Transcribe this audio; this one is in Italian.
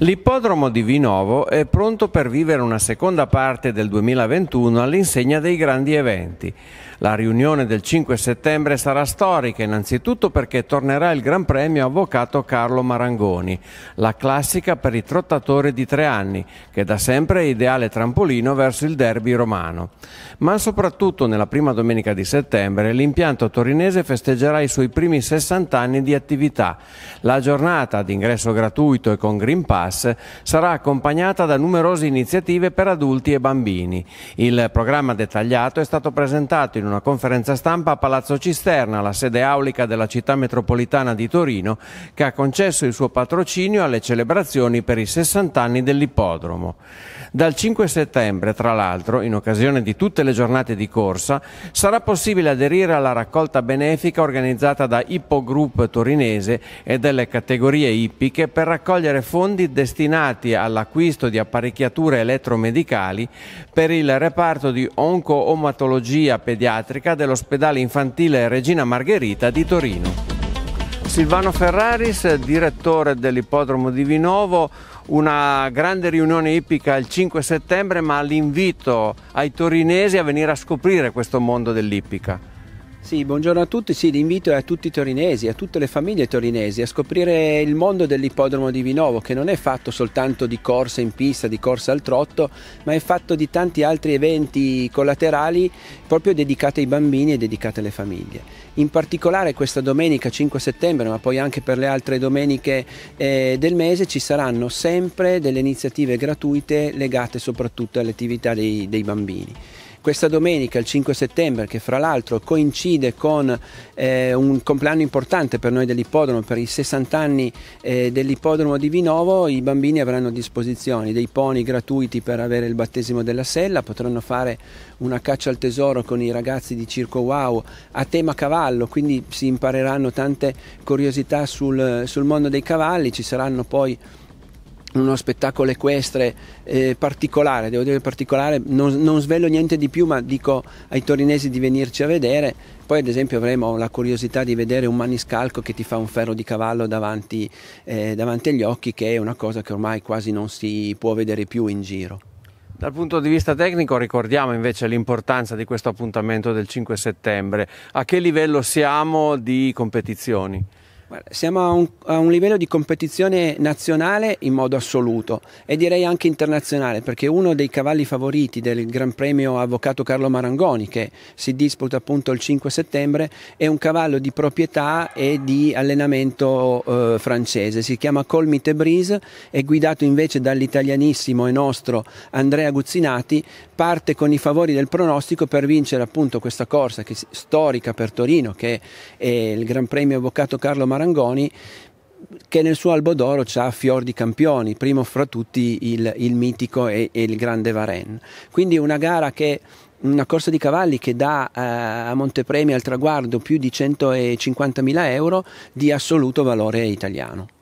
L'ippodromo di Vinovo è pronto per vivere una seconda parte del 2021 all'insegna dei grandi eventi. La riunione del 5 settembre sarà storica innanzitutto perché tornerà il Gran Premio Avvocato Carlo Marangoni, la classica per i trottatori di tre anni, che da sempre è ideale trampolino verso il derby romano. Ma soprattutto nella prima domenica di settembre l'impianto torinese festeggerà i suoi primi 60 anni di attività. La giornata ad ingresso gratuito e con Green Pass Plus sarà accompagnata da numerose iniziative per adulti e bambini. Il programma dettagliato è stato presentato in una conferenza stampa a Palazzo Cisterna, la sede aulica della città metropolitana di Torino, che ha concesso il suo patrocinio alle celebrazioni per i 60 anni dell'ippodromo. Dal 5 settembre, tra l'altro, in occasione di tutte le giornate di corsa, sarà possibile aderire alla raccolta benefica organizzata da Ippo Group torinese e delle categorie ippiche per raccogliere fondi destinati all'acquisto di apparecchiature elettromedicali per il reparto di onco-omatologia pediatrica dell'ospedale infantile Regina Margherita di Torino. Silvano Ferraris, direttore dell'ippodromo di Vinovo, una grande riunione ippica il 5 settembre, ma l'invito ai torinesi a venire a scoprire questo mondo dell'ippica. Sì, buongiorno a tutti, sì, l'invito è a tutti i torinesi, a tutte le famiglie torinesi, a scoprire il mondo dell'ippodromo di Vinovo, che non è fatto soltanto di corsa in pista, di corsa al trotto, ma è fatto di tanti altri eventi collaterali proprio dedicati ai bambini e dedicati alle famiglie. In particolare questa domenica 5 settembre, ma poi anche per le altre domeniche eh, del mese, ci saranno sempre delle iniziative gratuite legate soprattutto all'attività dei, dei bambini. Questa domenica, il 5 settembre, che fra l'altro coincide con eh, un compleanno importante per noi dell'ippodromo, per i 60 anni eh, dell'ippodromo di Vinovo, i bambini avranno a disposizione dei pony gratuiti per avere il battesimo della sella, potranno fare una caccia al tesoro con i ragazzi di Circo Wow a tema cavallo, quindi si impareranno tante curiosità sul, sul mondo dei cavalli, ci saranno poi uno spettacolo equestre eh, particolare, devo dire particolare, non, non, svelo niente di più ma dico ai torinesi di venirci a vedere, poi ad esempio avremo la curiosità di vedere un maniscalco che ti fa un ferro di cavallo davanti, eh, davanti agli occhi che è una cosa che ormai quasi non si può vedere più in giro. Dal punto di vista tecnico ricordiamo invece l'importanza di questo appuntamento del 5 settembre, a che livello siamo di competizioni? Siamo a un, a un, livello di competizione nazionale in modo assoluto e direi anche internazionale perché uno dei cavalli favoriti del Gran Premio Avvocato Carlo Marangoni che si disputa appunto il 5 settembre è un cavallo di proprietà e di allenamento eh, francese, si chiama Colmite Breeze, è guidato invece dall'italianissimo e nostro Andrea Guzzinati, parte con i favori del pronostico per vincere appunto questa corsa che, storica per Torino che è il Gran Premio Avvocato Carlo Marangoni Marangoni che nel suo albo d'oro ha fior di campioni, primo fra tutti il, il mitico e, e, il grande Varenne. Quindi una gara che una corsa di cavalli che dà eh, a Montepremi al traguardo più di 150.000 euro di assoluto valore italiano.